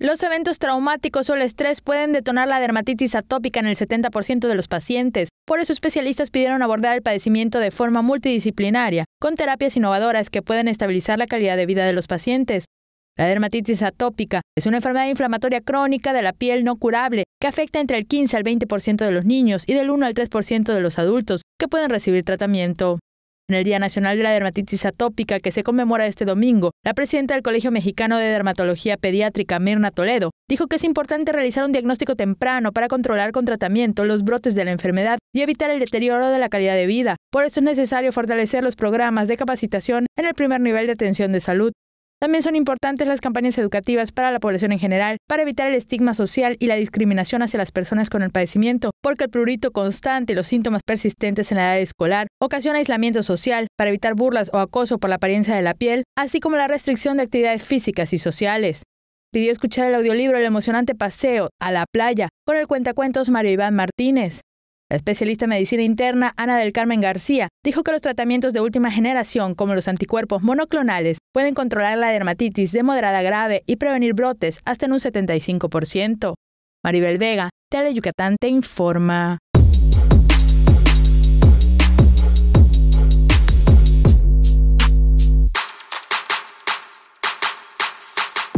Los eventos traumáticos o el estrés pueden detonar la dermatitis atópica en el 70% de los pacientes. Por eso especialistas pidieron abordar el padecimiento de forma multidisciplinaria, con terapias innovadoras que pueden estabilizar la calidad de vida de los pacientes. La dermatitis atópica es una enfermedad inflamatoria crónica de la piel no curable que afecta entre el 15 al 20% de los niños y del 1 al 3% de los adultos que pueden recibir tratamiento. En el Día Nacional de la Dermatitis Atópica, que se conmemora este domingo, la presidenta del Colegio Mexicano de Dermatología Pediátrica, Mirna Toledo, dijo que es importante realizar un diagnóstico temprano para controlar con tratamiento los brotes de la enfermedad y evitar el deterioro de la calidad de vida. Por eso es necesario fortalecer los programas de capacitación en el primer nivel de atención de salud también son importantes las campañas educativas para la población en general, para evitar el estigma social y la discriminación hacia las personas con el padecimiento, porque el prurito constante y los síntomas persistentes en la edad escolar ocasionan aislamiento social, para evitar burlas o acoso por la apariencia de la piel, así como la restricción de actividades físicas y sociales. Pidió escuchar el audiolibro El emocionante paseo a la playa con el cuentacuentos Mario Iván Martínez. La especialista en medicina interna Ana del Carmen García dijo que los tratamientos de última generación, como los anticuerpos monoclonales, pueden controlar la dermatitis de moderada grave y prevenir brotes hasta en un 75%. Maribel Vega, Tele Yucatán te informa.